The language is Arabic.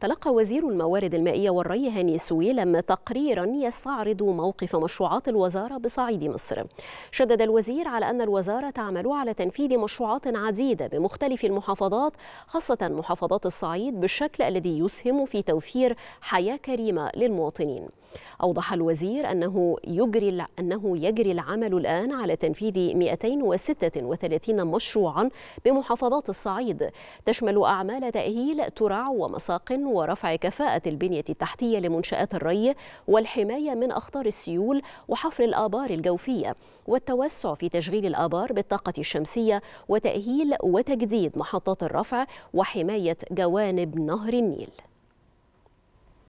تلقى وزير الموارد المائية والري هاني سويلم تقريرا يستعرض موقف مشروعات الوزارة بصعيد مصر شدد الوزير على أن الوزارة تعمل على تنفيذ مشروعات عديدة بمختلف المحافظات خاصة محافظات الصعيد بالشكل الذي يسهم في توفير حياة كريمة للمواطنين أوضح الوزير أنه يجري أنه يجري العمل الآن على تنفيذ 236 مشروعا بمحافظات الصعيد تشمل أعمال تأهيل ترع ومساق ورفع كفاءة البنية التحتية لمنشآت الري والحماية من أخطار السيول وحفر الآبار الجوفية والتوسع في تشغيل الآبار بالطاقة الشمسية وتأهيل وتجديد محطات الرفع وحماية جوانب نهر النيل